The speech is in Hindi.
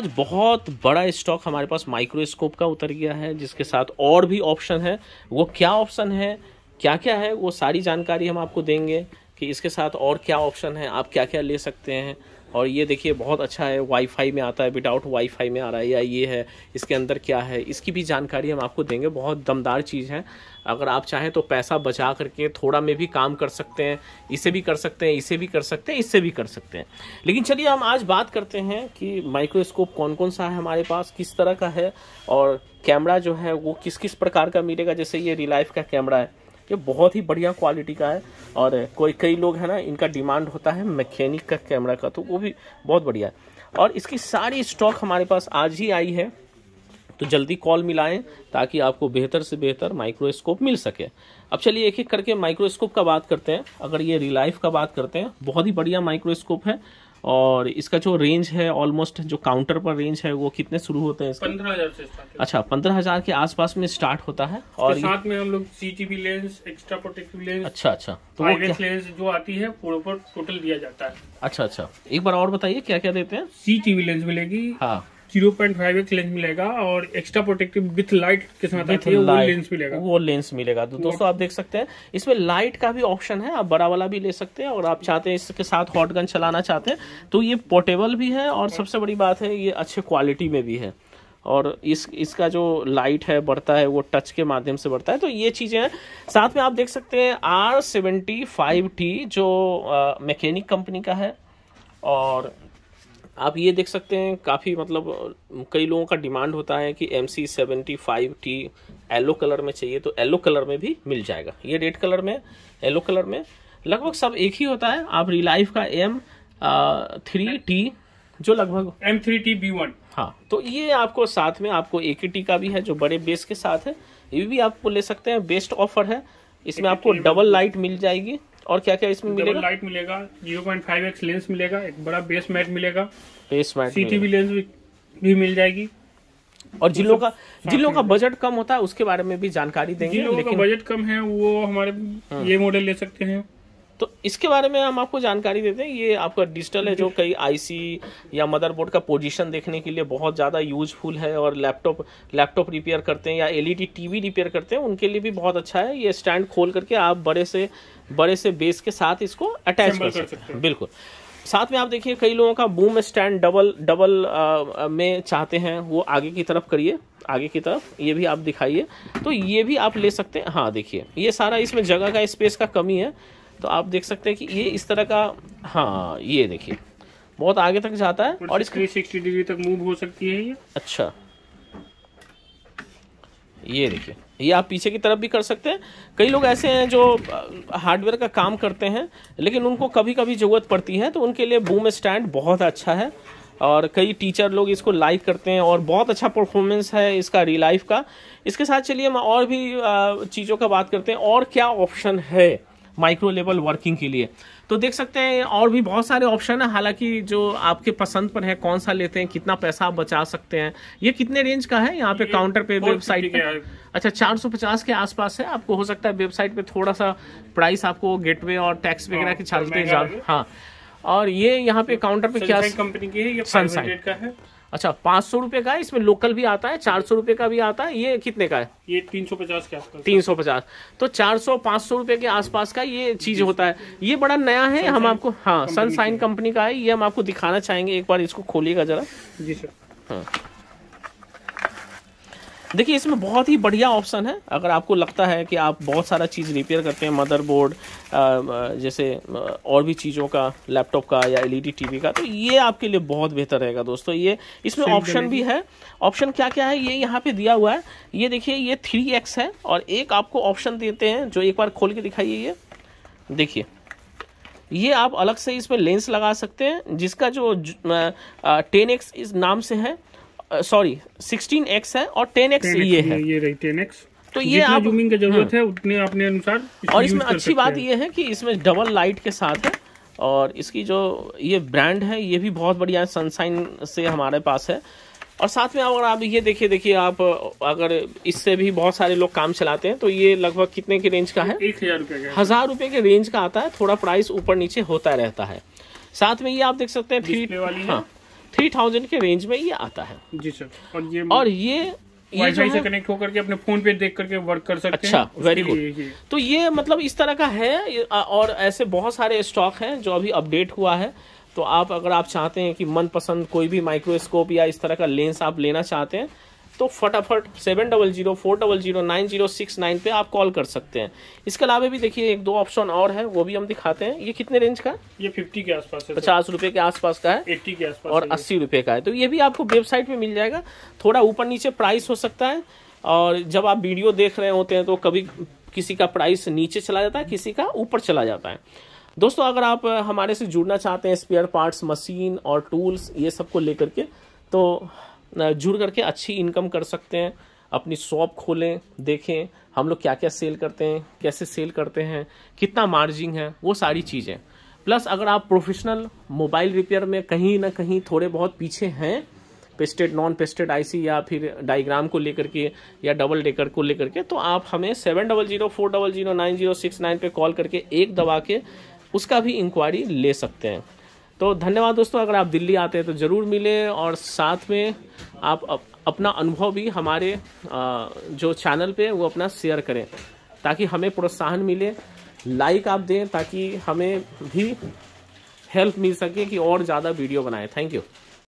आज बहुत बड़ा स्टॉक हमारे पास माइक्रोस्कोप का उतर गया है जिसके साथ और भी ऑप्शन है वो क्या ऑप्शन है क्या क्या है वो सारी जानकारी हम आपको देंगे कि इसके साथ और क्या ऑप्शन है आप क्या क्या ले सकते हैं और ये देखिए बहुत अच्छा है वाईफाई में आता है विदाउट वाईफाई में आ रहा है या ये है इसके अंदर क्या है इसकी भी जानकारी हम आपको देंगे बहुत दमदार चीज़ है अगर आप चाहें तो पैसा बचा करके थोड़ा में भी काम कर सकते हैं इसे भी कर सकते हैं इसे भी कर सकते हैं इससे भी कर सकते हैं लेकिन चलिए हम आज बात करते हैं कि माइक्रोस्कोप कौन कौन सा है हमारे पास किस तरह का है और कैमरा जो है वो किस किस प्रकार का मिलेगा जैसे ये रिलाइफ का कैमरा है ये बहुत ही बढ़िया क्वालिटी का है और कोई कई लोग है ना इनका डिमांड होता है मैकेनिक का कैमरा का तो वो भी बहुत बढ़िया है और इसकी सारी स्टॉक हमारे पास आज ही आई है तो जल्दी कॉल मिलाएं ताकि आपको बेहतर से बेहतर माइक्रोस्कोप मिल सके अब चलिए एक एक करके माइक्रोस्कोप का बात करते हैं अगर ये रिलाइफ का बात करते हैं बहुत ही बढ़िया माइक्रोस्कोप है और इसका जो रेंज है ऑलमोस्ट जो काउंटर पर रेंज है वो कितने शुरू होते हैं पंद्रह हजार से अच्छा पंद्रह हजार के आसपास में स्टार्ट होता है और साथ में हम लोग CTB lens extra protective lens अच्छा अच्छा तो वो क्या? लेंस जो आती है टोटल दिया जाता है अच्छा अच्छा एक बार और बताइए क्या क्या देते हैं सीटीबी लेंस मिलेगी हाँ zero point five X lens मिलेगा और एक्स्ट्रा प्रोटेक्टिव विथ लाइट के साथ है वो लेंस मिलेगा वो लेंस मिलेगा तो दोस्तों आप देख सकते हैं इसमें लाइट का भी ऑप्शन है आप बड़ा वाला भी ले सकते हैं और आप चाहते हैं इसके साथ हॉट गन चलाना चाहते हैं तो ये पोर्टेबल भी है और सबसे बड़ी बात है ये अच्छे क्वालिटी में भी है और इस इसका जो लाइट है बढ़ता है वो टच के माध्यम से बढ़ता है तो ये चीज़ें हैं साथ में आप देख सकते हैं आर सेवेंटी फाइव टी जो मैकेनिक कंपनी का है और आप ये देख सकते हैं काफ़ी मतलब कई लोगों का डिमांड होता है कि M C seventy five T yellow colour में चाहिए तो येलो कलर में भी मिल जाएगा ये रेड कलर में येलो कलर में लगभग सब एक ही होता है आप रिलाइफ का एम थ्री टी जो लगभग M three T B one हाँ तो ये आपको साथ में आपको ए टी का भी है जो बड़े बेस के साथ है ये भी आपको ले सकते हैं बेस्ट ऑफर है इसमें आपको डबल लाइट मिल जाएगी और क्या क्या इसमें मिलेगा लाइट मिलेगा एक्स लेंस मिलेगा एक बड़ा बेस मैट मिलेगा बेस मैट सीटीवी लेंस भी, भी मिल जाएगी और जिन लोगों का जिन लोगों का बजट कम होता है उसके बारे में भी जानकारी देंगे जिन लोगों का बजट कम है वो हमारे हाँ। ये मॉडल ले सकते हैं तो इसके बारे में हम आपको जानकारी देते हैं ये आपका डिजिटल है जो कई आईसी या मदरबोर्ड का पोजीशन देखने के लिए बहुत ज़्यादा यूजफुल है और लैपटॉप लैपटॉप रिपेयर करते हैं या एलईडी टीवी रिपेयर करते हैं उनके लिए भी बहुत अच्छा है ये स्टैंड खोल करके आप बड़े से बड़े से बेस के साथ इसको अटैच कर सकते हैं बिल्कुल साथ में आप देखिए कई लोगों का बूम स्टैंड डबल डबल आ, में चाहते हैं वो आगे की तरफ करिए आगे की तरफ ये भी आप दिखाइए तो ये भी आप ले सकते हैं हाँ देखिए ये सारा इसमें जगह का स्पेस का कमी है तो आप देख सकते हैं कि ये इस तरह का हाँ ये देखिए बहुत आगे तक जाता है और इसकी सिक्सटी डिग्री तक मूव हो सकती है ये अच्छा ये देखिए ये आप पीछे की तरफ भी कर सकते हैं कई लोग ऐसे हैं जो हार्डवेयर का काम करते हैं लेकिन उनको कभी कभी ज़रूरत पड़ती है तो उनके लिए बूम स्टैंड बहुत अच्छा है और कई टीचर लोग इसको लाइक करते हैं और बहुत अच्छा परफॉर्मेंस है इसका लाइफ का इसके साथ चलिए हम और भी चीज़ों का बात करते हैं और क्या ऑप्शन है माइक्रो लेवल वर्किंग के लिए तो देख सकते हैं और भी बहुत सारे ऑप्शन है हालांकि जो आपके पसंद पर है कौन सा लेते हैं कितना पैसा आप बचा सकते हैं ये कितने रेंज का है यहाँ पे काउंटर पे वेबसाइट पे अच्छा 450 के आसपास है आपको हो सकता है वेबसाइट पे थोड़ा सा प्राइस आपको गेटवे और टैक्स हाँ, वगैरह के चार्ज के हाँ और ये यहाँ पे काउंटर पे क्या कंपनी की है सनसाइन का है अच्छा पाँच सौ रुपये का है इसमें लोकल भी आता है चार सौ रुपये का भी आता है ये कितने का है ये तीन सौ पचास के आसपास तीन सौ पचास तो चार सौ पाँच सौ रुपये के आसपास का ये चीज़ होता है ये बड़ा नया है हम आपको हाँ सनसाइन कंपनी का है ये हम आपको दिखाना चाहेंगे एक बार इसको खोलिएगा जरा जी सर हाँ देखिए इसमें बहुत ही बढ़िया ऑप्शन है अगर आपको लगता है कि आप बहुत सारा चीज़ रिपेयर करते हैं मदरबोर्ड जैसे और भी चीज़ों का लैपटॉप का या एलईडी टीवी का तो ये आपके लिए बहुत बेहतर रहेगा दोस्तों ये इसमें ऑप्शन भी है ऑप्शन क्या क्या है ये यहाँ पे दिया हुआ है ये देखिए ये थ्री एक्स है और एक आपको ऑप्शन देते हैं जो एक बार खोल के दिखाइए ये देखिए ये आप अलग से इसमें लेंस लगा सकते हैं जिसका जो टेन एक्स इस नाम से है सॉरी सिक्सटीन एक्स है और टेन एक्स ये है ये रही टेन एक्स तो ये आप जूमिंग की जरूरत हाँ। है उतने अपने अनुसार और इसमें अच्छी बात ये है कि इसमें डबल लाइट के साथ है और इसकी जो ये ब्रांड है ये भी बहुत बढ़िया है सनसाइन से हमारे पास है और साथ में अगर आप ये देखिए देखिए आप अगर इससे भी बहुत सारे लोग काम चलाते हैं तो ये लगभग कितने के रेंज का है एक हजार रुपये का हजार रुपये के रेंज का आता है थोड़ा प्राइस ऊपर नीचे होता रहता है साथ में ये आप देख सकते हैं थ्री वाली हाँ थ्री थाउजेंड के रेंज में ये आता है जी सर और ये और ये ये जो से कनेक्ट होकर अपने फोन पे देख करके वर्क कर सकते अच्छा, हैं अच्छा वेरी गुड तो ये मतलब इस तरह का है और ऐसे बहुत सारे स्टॉक हैं जो अभी अपडेट हुआ है तो आप अगर आप चाहते हैं कि मनपसंद कोई भी माइक्रोस्कोप या इस तरह का लेंस आप लेना चाहते हैं तो फटाफट seven double zero four double zero nine zero six nine पर आप कॉल कर सकते हैं इसके अलावा भी देखिए एक दो ऑप्शन और है वो भी हम दिखाते हैं ये कितने रेंज का ये फिफ्टी के आसपास है पचास रुपये के आसपास का है एट्टी के आसपास और अस्सी रुपये का है तो ये भी आपको वेबसाइट पर मिल जाएगा थोड़ा ऊपर नीचे प्राइस हो सकता है और जब आप वीडियो देख रहे होते हैं तो कभी किसी का प्राइस नीचे चला जाता है किसी का ऊपर चला जाता है दोस्तों अगर आप हमारे से जुड़ना चाहते हैं स्पेयर पार्ट्स मशीन और टूल्स ये सब को लेकर के तो जुड़ करके अच्छी इनकम कर सकते हैं अपनी शॉप खोलें देखें हम लोग क्या क्या सेल करते हैं कैसे सेल करते हैं कितना मार्जिन है वो सारी चीज़ें प्लस अगर आप प्रोफेशनल मोबाइल रिपेयर में कहीं ना कहीं थोड़े बहुत पीछे हैं पेस्टेड नॉन पेस्टेड आईसी या फिर डायग्राम को लेकर के या डबल डेकर को लेकर के तो आप हमें seven double zero four double zero nine zero six nine पर कॉल करके एक दबा के उसका भी इंक्वायरी ले सकते हैं तो धन्यवाद दोस्तों अगर आप दिल्ली आते हैं तो ज़रूर मिलें और साथ में आप अपना अनुभव भी हमारे जो चैनल पे वो अपना शेयर करें ताकि हमें प्रोत्साहन मिले लाइक आप दें ताकि हमें भी हेल्प मिल सके कि और ज़्यादा वीडियो बनाएं थैंक यू